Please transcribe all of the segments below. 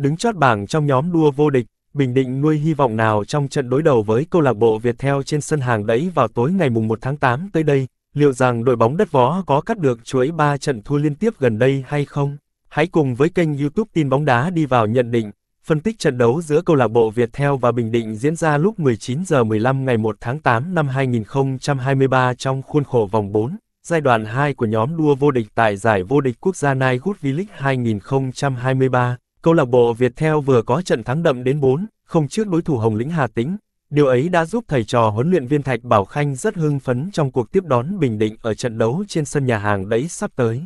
Đứng chót bảng trong nhóm đua vô địch, Bình Định nuôi hy vọng nào trong trận đối đầu với câu lạc bộ Việt theo trên sân hàng đẫy vào tối ngày mùng 1 tháng 8 tới đây, liệu rằng đội bóng đất võ có cắt được chuỗi 3 trận thua liên tiếp gần đây hay không? Hãy cùng với kênh YouTube Tin bóng đá đi vào nhận định, phân tích trận đấu giữa câu lạc bộ Việt theo và Bình Định diễn ra lúc 19 giờ 15 ngày 1 tháng 8 năm 2023 trong khuôn khổ vòng 4, giai đoạn 2 của nhóm đua vô địch tại giải vô địch quốc gia Nai Good V-League 2023 câu lạc bộ Viettel vừa có trận thắng đậm đến 4, không trước đối thủ Hồng Lĩnh Hà Tĩnh. Điều ấy đã giúp thầy trò huấn luyện viên Thạch Bảo Khanh rất hưng phấn trong cuộc tiếp đón Bình Định ở trận đấu trên sân nhà hàng đấy sắp tới.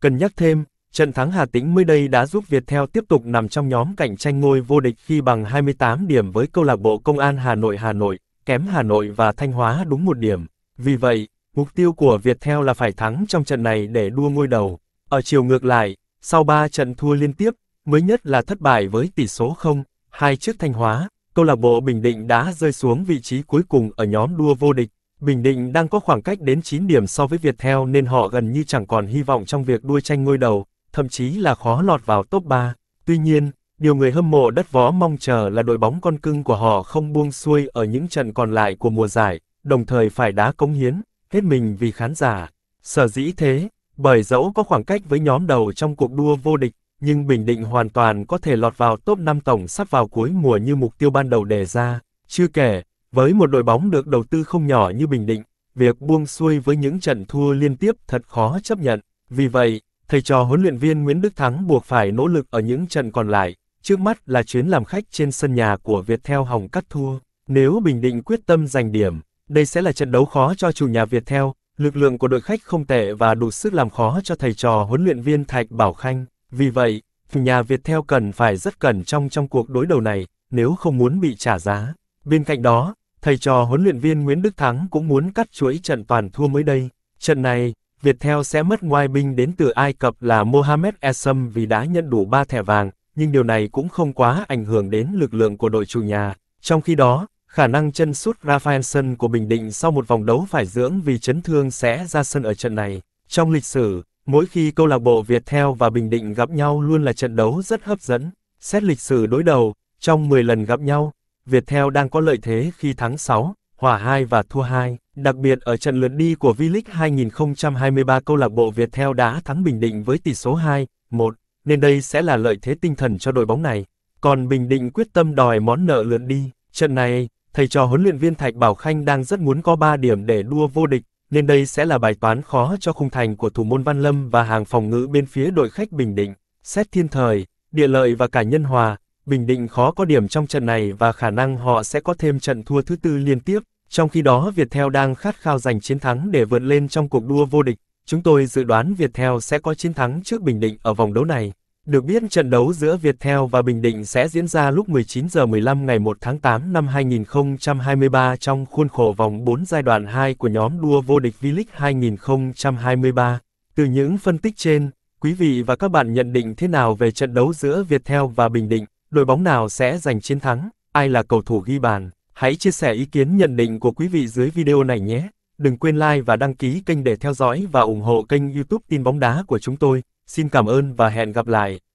Cần nhắc thêm, trận thắng Hà Tĩnh mới đây đã giúp Viettel tiếp tục nằm trong nhóm cạnh tranh ngôi vô địch khi bằng 28 điểm với câu lạc bộ Công an Hà Nội Hà Nội, kém Hà Nội và Thanh Hóa đúng một điểm. Vì vậy, mục tiêu của Viettel là phải thắng trong trận này để đua ngôi đầu. Ở chiều ngược lại, sau 3 trận thua liên tiếp, mới nhất là thất bại với tỷ số 0-2 trước Thanh Hóa, câu lạc bộ Bình Định đã rơi xuống vị trí cuối cùng ở nhóm đua vô địch. Bình Định đang có khoảng cách đến 9 điểm so với Viettel nên họ gần như chẳng còn hy vọng trong việc đua tranh ngôi đầu, thậm chí là khó lọt vào top 3. Tuy nhiên, điều người hâm mộ đất võ mong chờ là đội bóng con cưng của họ không buông xuôi ở những trận còn lại của mùa giải, đồng thời phải đá cống hiến, hết mình vì khán giả. Sở dĩ thế, bởi dẫu có khoảng cách với nhóm đầu trong cuộc đua vô địch, nhưng Bình Định hoàn toàn có thể lọt vào top 5 tổng sắp vào cuối mùa như mục tiêu ban đầu đề ra. Chưa kể, với một đội bóng được đầu tư không nhỏ như Bình Định, việc buông xuôi với những trận thua liên tiếp thật khó chấp nhận. Vì vậy, thầy trò huấn luyện viên Nguyễn Đức Thắng buộc phải nỗ lực ở những trận còn lại, trước mắt là chuyến làm khách trên sân nhà của Viettel Hồng cắt thua. Nếu Bình Định quyết tâm giành điểm, đây sẽ là trận đấu khó cho chủ nhà Viettel, lực lượng của đội khách không tệ và đủ sức làm khó cho thầy trò huấn luyện viên Thạch Bảo Khanh. Vì vậy, nhà Việt theo cần phải rất cẩn trong trong cuộc đối đầu này, nếu không muốn bị trả giá. Bên cạnh đó, thầy trò huấn luyện viên Nguyễn Đức Thắng cũng muốn cắt chuỗi trận toàn thua mới đây. Trận này, Việt Theo sẽ mất ngoại binh đến từ Ai Cập là Mohamed Essam vì đã nhận đủ 3 thẻ vàng, nhưng điều này cũng không quá ảnh hưởng đến lực lượng của đội chủ nhà. Trong khi đó, khả năng chân sút Rafaelson của Bình Định sau một vòng đấu phải dưỡng vì chấn thương sẽ ra sân ở trận này. Trong lịch sử, Mỗi khi câu lạc bộ Việt Theo và Bình Định gặp nhau luôn là trận đấu rất hấp dẫn. Xét lịch sử đối đầu, trong 10 lần gặp nhau, Việt Theo đang có lợi thế khi thắng 6, hòa 2 và thua 2. Đặc biệt ở trận lượt đi của V-League 2023 câu lạc bộ Việt Theo đã thắng Bình Định với tỷ số 2, 1, nên đây sẽ là lợi thế tinh thần cho đội bóng này. Còn Bình Định quyết tâm đòi món nợ lượt đi. Trận này, thầy trò huấn luyện viên Thạch Bảo Khanh đang rất muốn có 3 điểm để đua vô địch, nên đây sẽ là bài toán khó cho khung thành của thủ môn Văn Lâm và hàng phòng ngự bên phía đội khách Bình Định. Xét thiên thời, địa lợi và cả nhân hòa, Bình Định khó có điểm trong trận này và khả năng họ sẽ có thêm trận thua thứ tư liên tiếp. Trong khi đó Viettel đang khát khao giành chiến thắng để vượt lên trong cuộc đua vô địch. Chúng tôi dự đoán Viettel sẽ có chiến thắng trước Bình Định ở vòng đấu này. Được biết trận đấu giữa Viettel và Bình Định sẽ diễn ra lúc 19 giờ 15 ngày 1 tháng 8 năm 2023 trong khuôn khổ vòng 4 giai đoạn 2 của nhóm đua vô địch V-League 2023. Từ những phân tích trên, quý vị và các bạn nhận định thế nào về trận đấu giữa Viettel và Bình Định? Đội bóng nào sẽ giành chiến thắng? Ai là cầu thủ ghi bàn? Hãy chia sẻ ý kiến nhận định của quý vị dưới video này nhé. Đừng quên like và đăng ký kênh để theo dõi và ủng hộ kênh YouTube Tin bóng đá của chúng tôi. Xin cảm ơn và hẹn gặp lại.